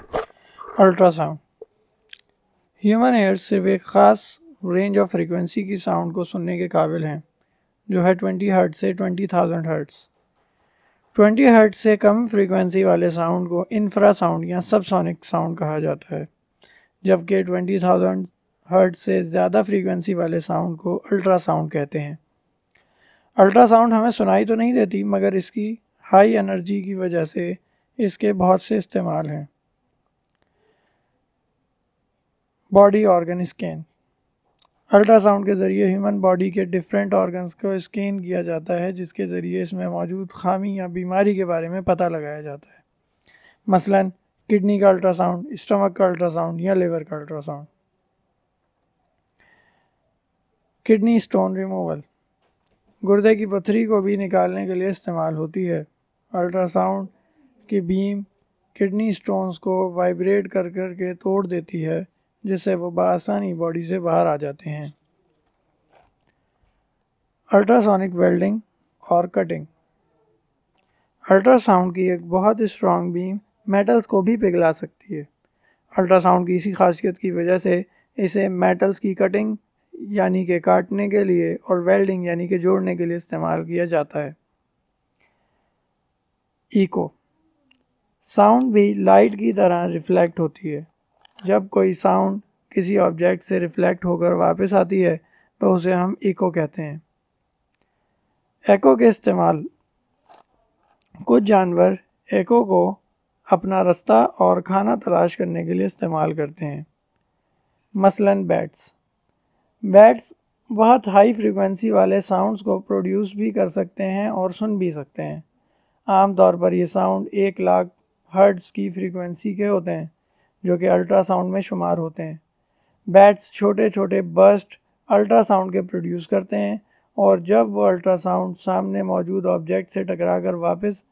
ultrasound human air सिर्फ एक ख़ास रेंज ऑफ फ्रीक्वेंसी की साउंड को सुनने के काबिल हैं जो है ट्वेंटी हर्ट से twenty thousand hertz twenty hertz से कम फ्रीक्वेंसी वाले साउंड को इंफ्रा साउंड या सबसोनिक साउंड कहा जाता है जबकि ट्वेंटी थाउजेंड हर्ट से ज़्यादा फ्रीक्वेंसी वाले साउंड को अल्ट्रासाउंड कहते हैं अल्ट्रासाउंड हमें सुनाई तो नहीं देती मगर इसकी हाई एनर्जी की वजह से इसके बहुत से इस्तेमाल हैं बॉडी ऑर्गन स्कैन अल्ट्रासाउंड के ज़रिए ह्यूमन बॉडी के डिफरेंट ऑर्गन्स को स्कैन किया जाता है जिसके ज़रिए इसमें मौजूद खामी या बीमारी के बारे में पता लगाया जाता है मसलन किडनी का अल्ट्रासाउंड स्टमक का अल्ट्रासाउंड या लिवर का अल्ट्रासाउंड किडनी स्टोन रिमूवल गुर्दे की पथरी को भी निकालने के लिए इस्तेमाल होती है अल्ट्रासाउंड की बीम किडनी स्टोन्स को वाइब्रेट कर कर के तोड़ देती है जिससे वो बसानी बॉडी से बाहर आ जाते हैं अल्ट्रासोनिक वेल्डिंग और कटिंग अल्ट्रासाउंड की एक बहुत स्ट्रॉन्ग बीम मेटल्स को भी पिघला सकती है अल्ट्रासाउंड की इसी खासियत की वजह से इसे मेटल्स की कटिंग यानी के काटने के लिए और वेल्डिंग यानी के जोड़ने के लिए इस्तेमाल किया जाता है इको साउंड भी लाइट की तरह रिफ्लेक्ट होती है जब कोई साउंड किसी ऑब्जेक्ट से रिफ्लेक्ट होकर वापस आती है तो उसे हम इको कहते हैं एको के इस्तेमाल कुछ जानवर एको को अपना रास्ता और खाना तलाश करने के लिए इस्तेमाल करते हैं मसलन बैट्स बैट्स बहुत हाई फ्रिक्वेंसी वाले साउंड्स को प्रोड्यूस भी कर सकते हैं और सुन भी सकते हैं आमतौर पर ये साउंड एक लाख हर्ट्ज़ की फ्रिक्वेंसी के होते हैं जो कि अल्ट्रासाउंड में शुमार होते हैं बैट्स छोटे छोटे बस्ट अल्ट्रासाउंड के प्रोड्यूस करते हैं और जब वो अल्ट्रासाउंड सामने मौजूद ऑब्जेक्ट से टकरा कर वापस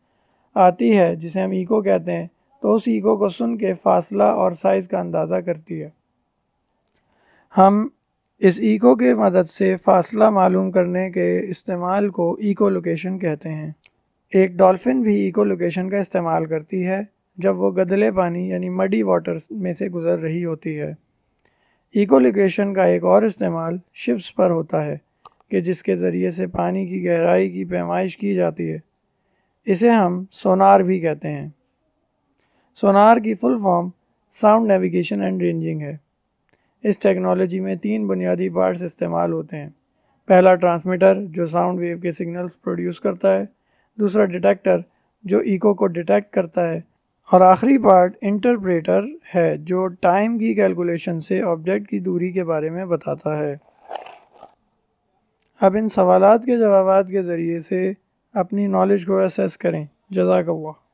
आती है जिसे हम ईको कहते हैं तो उस ईको को सुन के फासला और साइज़ का अंदाज़ा करती है हम इस ईको के मदद से फासला मालूम करने के इस्तेमाल को ईको लोकेशन कहते हैं एक डॉल्फ़िन भी ईको लोकेशन का इस्तेमाल करती है जब वो गदले पानी यानी मडी वाटर में से गुजर रही होती है इकोलिकेशन का एक और इस्तेमाल शिप्स पर होता है कि जिसके ज़रिए से पानी की गहराई की पैमाइश की जाती है इसे हम सोनार भी कहते हैं सोनार की full form sound navigation and ranging है इस टेक्नोलॉजी में तीन बुनियादी पार्ट्स इस्तेमाल होते हैं पहला ट्रांसमीटर जो साउंड वेव के सिग्नल्स प्रोड्यूस करता है दूसरा डिटेक्टर जो इको को डिटेक्ट करता है और आखिरी पार्ट इंटरप्रेटर है जो टाइम की कैलकुलेशन से ऑब्जेक्ट की दूरी के बारे में बताता है अब इन सवालात के जवाब के ज़रिए से अपनी नॉलेज को असेस करें जजाकल्ला